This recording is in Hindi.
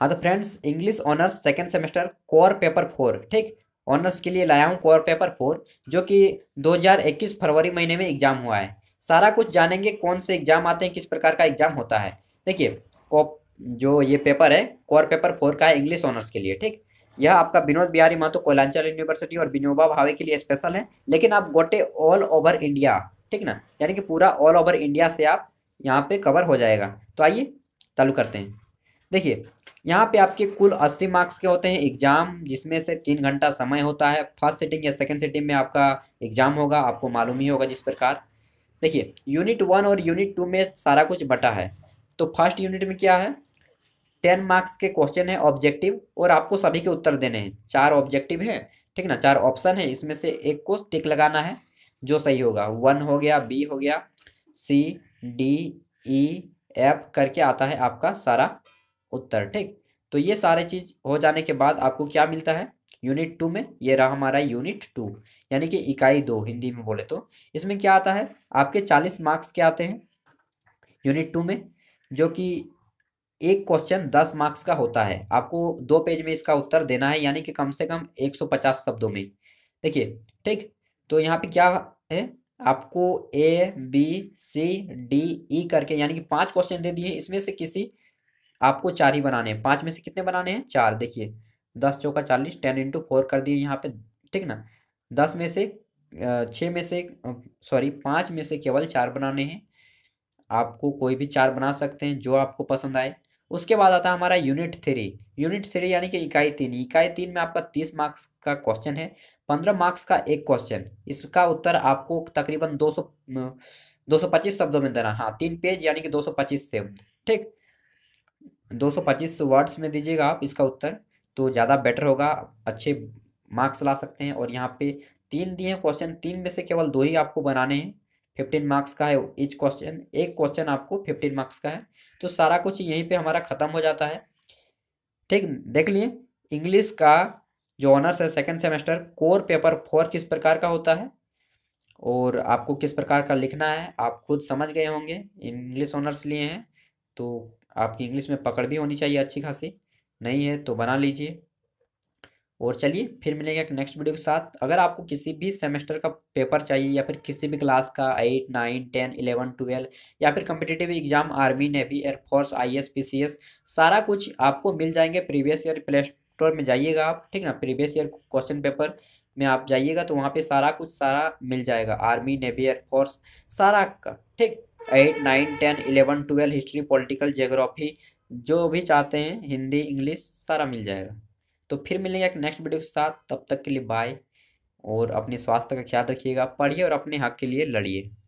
हाँ तो friends English honours second semester core paper four ठीक ऑनर्स के लिए लाया हूँ कोर पेपर फोर जो कि 2021 फरवरी महीने में एग्जाम हुआ है सारा कुछ जानेंगे कौन से एग्जाम आते हैं किस प्रकार का एग्जाम होता है देखिए जो ये पेपर है कोर पेपर फोर का है इंग्लिश ऑनर्स के लिए ठीक यह आपका विनोद बिहारी मातो कोलांचल यूनिवर्सिटी और विनोबा भावे के लिए स्पेशल है लेकिन आप गोटे ऑल ओवर इंडिया ठीक ना यानी कि पूरा ऑल ओवर इंडिया से आप यहाँ पे कवर हो जाएगा तो आइए चालू करते हैं देखिए यहाँ पे आपके कुल 80 मार्क्स के होते हैं एग्जाम जिसमें से तीन घंटा समय होता है फर्स्ट सेटिंग या सेकंड सेटिंग में आपका एग्जाम होगा आपको मालूम ही होगा जिस प्रकार देखिए यूनिट वन और यूनिट टू में सारा कुछ बटा है तो फर्स्ट यूनिट में क्या है टेन मार्क्स के क्वेश्चन है ऑब्जेक्टिव और आपको सभी के उत्तर देने हैं चार ऑब्जेक्टिव है ठीक ना चार ऑप्शन है इसमें से एक को टिक लगाना है जो सही होगा वन हो गया बी हो गया सी डी ई एफ करके आता है आपका सारा उत्तर ठीक तो ये सारे चीज हो जाने के बाद आपको क्या मिलता है यूनिट टू में ये रहा हमारा यूनिट टू यानी कि इकाई दो हिंदी में बोले तो इसमें क्या आता है आपके चालीस मार्क्स के आते हैं यूनिट टू में जो कि एक क्वेश्चन दस मार्क्स का होता है आपको दो पेज में इसका उत्तर देना है यानी कि कम से कम एक सौ पचास शब्दों में देखिए ठीक तो यहाँ पे क्या है आपको A B C D E करके यानी कि पांच क्वेश्चन दे दिए इसमें से किसी आपको चार ही बनाने हैं पाँच में से कितने बनाने हैं चार देखिए दस चौका चालीस टेन इंटू फोर कर दिए यहाँ पे ठीक ना दस में से छः में से सॉरी पाँच में से केवल चार बनाने हैं आपको कोई भी चार बना सकते हैं जो आपको पसंद आए उसके बाद आता है हमारा यूनिट थ्री यूनिट थ्री यानी कि इकाई तीन इकाई तीन में आपका तीस मार्क्स का क्वेश्चन है पंद्रह मार्क्स का एक क्वेश्चन इसका उत्तर आपको तकरीबन दो सौ दो सौ पच्चीस शब्दों में देना हाँ तीन पेज यानी कि दो सौ पच्चीस शब्द ठीक 225 वर्ड्स में दीजिएगा आप इसका उत्तर तो ज़्यादा बेटर होगा अच्छे मार्क्स ला सकते हैं और यहाँ पे तीन दिए क्वेश्चन तीन में से केवल दो ही आपको बनाने हैं फिफ्टीन मार्क्स का है ईच क्वेश्चन एक क्वेश्चन आपको फिफ्टीन मार्क्स का है तो सारा कुछ यहीं पे हमारा ख़त्म हो जाता है ठीक देख लिए इंग्लिश का जो ऑनर्स है second semester core paper four किस प्रकार का होता है और आपको किस प्रकार का लिखना है आप खुद समझ गए होंगे इंग्लिश ऑनर्स लिए हैं तो आपकी इंग्लिश में पकड़ भी होनी चाहिए अच्छी खासी नहीं है तो बना लीजिए और चलिए फिर मिलेंगे एक नेक्स्ट वीडियो के साथ अगर आपको किसी भी सेमेस्टर का पेपर चाहिए या फिर किसी भी क्लास का eight nine ten eleven twelve या फिर competitive exam army navy air force I S P C S सारा कुछ आपको मिल जाएंगे प्रीवियस ईयर प्ले स्टोर में जाइएगा आप ठीक ना प्रीवियस ईयर क्वेश्चन पेपर में आप जाइएगा तो वहाँ पर सारा कुछ सारा मिल जाएगा आर्मी नेवी एयरफोर्स सारा का ठीक eight nine ten eleven twelve history political geography जो भी चाहते हैं हिंदी इंग्लिश सारा मिल जाएगा तो फिर मिलेंगे एक नेक्स्ट वीडियो के साथ तब तक के लिए बाय और अपने स्वास्थ्य का ख्याल रखिएगा पढ़िए और अपने हक हाँ के लिए लड़िए